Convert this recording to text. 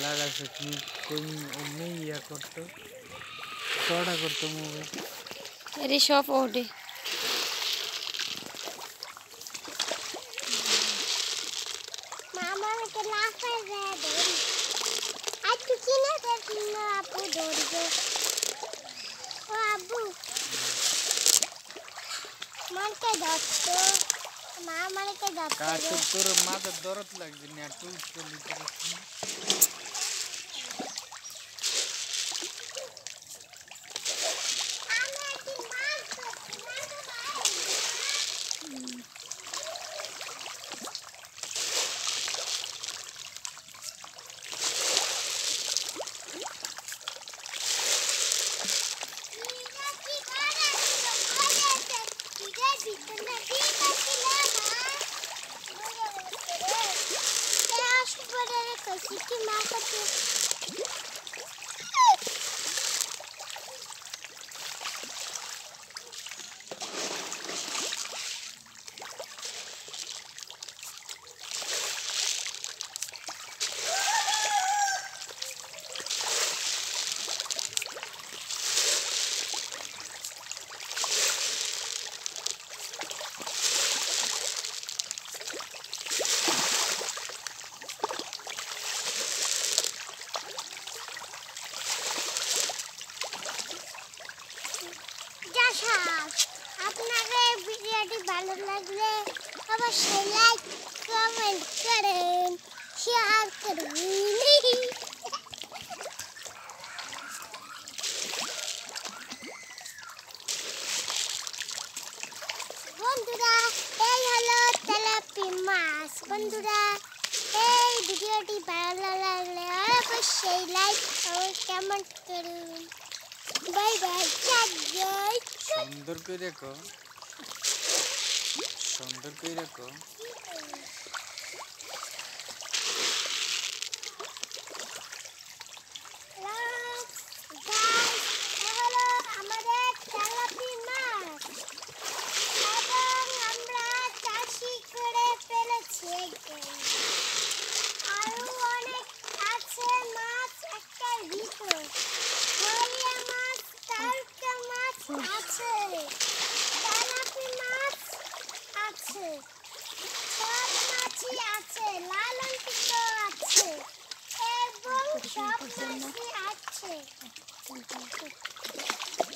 ಲಗಾಸಕ್ಕೆ ಕೊಯ್ ಒಮ್ಮೆ ಯಾ ಕೊಟ್ಟು ಸೋಡಾ ಕೊಟ್ಟು ಮೂವಿ ಸರಿ ಶಾಪ್ ಓಡಿ ಮಾಮಾ ಕೆ ಲಾಫ್ ಇದೆ ದೋರಿ ಆ ಚುಕಿನ ತೆನ್ನ ಅಪ್ಪು ದೋರಿಗೆ ಓ ಅಬ್ಬು ಮಲ್ಕೆ ದತ್ತು মা আমারে কে যাচ্ছে কাট তোর মাথার দরদ লাগছে না তুই চলি えっ সাপ আপনারা এই ভিডিওটি ভালো লাগলে অবশ্যই লাইক কমেন্ট করেন শেয়ার করুন বন্ধুরা এই হলো তেলাপি মাছ বন্ধুরা এই ভিডিওটি ভালো লাগলে অবশ্যই লাইক কমেন্ট করুন বাই বাই চার ସୁନ୍ଦରକୋରିଆ ସୁନ୍ଦରକୋରିଆ আছে